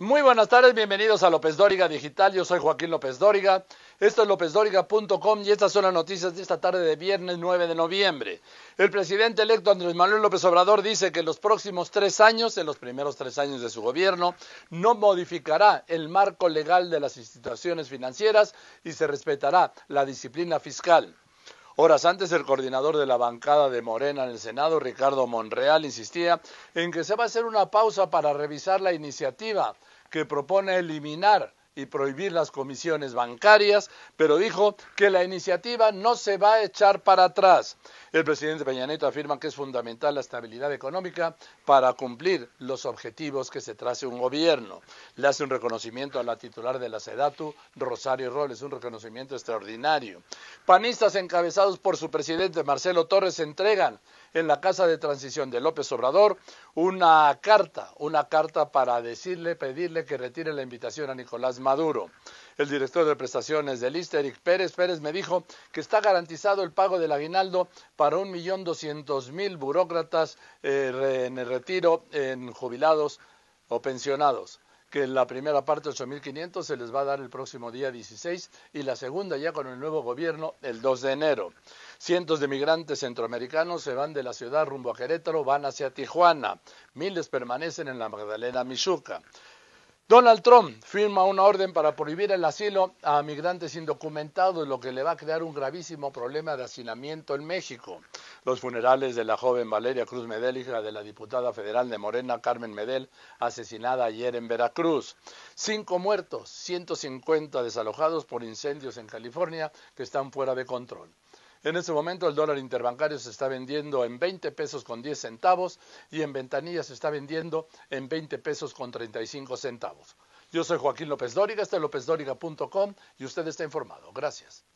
Muy buenas tardes, bienvenidos a López Dóriga Digital. Yo soy Joaquín López Dóriga. Esto es lópezdóriga.com y estas son las noticias de esta tarde de viernes 9 de noviembre. El presidente electo Andrés Manuel López Obrador dice que en los próximos tres años, en los primeros tres años de su gobierno, no modificará el marco legal de las instituciones financieras y se respetará la disciplina fiscal. Horas antes, el coordinador de la bancada de Morena en el Senado, Ricardo Monreal, insistía en que se va a hacer una pausa para revisar la iniciativa que propone eliminar y prohibir las comisiones bancarias, pero dijo que la iniciativa no se va a echar para atrás. El presidente Peña Nieto afirma que es fundamental la estabilidad económica para cumplir los objetivos que se trace un gobierno. Le hace un reconocimiento a la titular de la SEDATU, Rosario Robles, un reconocimiento extraordinario. Panistas encabezados por su presidente Marcelo Torres entregan en la Casa de Transición de López Obrador una carta, una carta para decirle, pedirle que retire la invitación a Nicolás Maduro. El director de prestaciones del ISTE, Pérez Pérez, me dijo que está garantizado el pago del aguinaldo para un millón doscientos mil burócratas eh, en el retiro, en jubilados o pensionados que la primera parte, 8.500, se les va a dar el próximo día 16 y la segunda ya con el nuevo gobierno el 2 de enero. Cientos de migrantes centroamericanos se van de la ciudad rumbo a Querétaro, van hacia Tijuana. Miles permanecen en la Magdalena Michuca. Donald Trump firma una orden para prohibir el asilo a migrantes indocumentados, lo que le va a crear un gravísimo problema de hacinamiento en México. Los funerales de la joven Valeria Cruz Medel, hija de la diputada federal de Morena, Carmen Medel, asesinada ayer en Veracruz. Cinco muertos, 150 desalojados por incendios en California que están fuera de control. En este momento el dólar interbancario se está vendiendo en 20 pesos con 10 centavos y en ventanilla se está vendiendo en 20 pesos con 35 centavos. Yo soy Joaquín López Dóriga, este es lópezdóriga.com y usted está informado. Gracias.